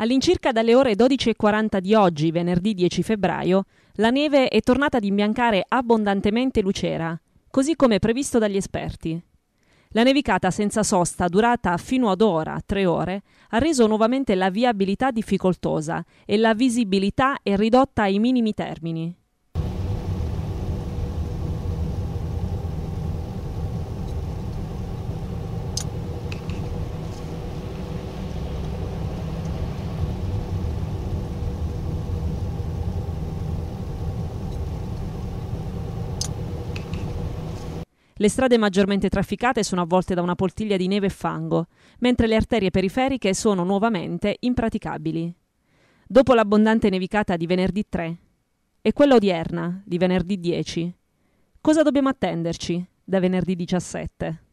All'incirca dalle ore 12.40 di oggi, venerdì 10 febbraio, la neve è tornata ad imbiancare abbondantemente Lucera, così come previsto dagli esperti. La nevicata senza sosta, durata fino ad ora, tre ore, ha reso nuovamente la viabilità difficoltosa e la visibilità è ridotta ai minimi termini. Le strade maggiormente trafficate sono avvolte da una poltiglia di neve e fango, mentre le arterie periferiche sono nuovamente impraticabili. Dopo l'abbondante nevicata di venerdì 3 e quella odierna di venerdì 10, cosa dobbiamo attenderci da venerdì 17?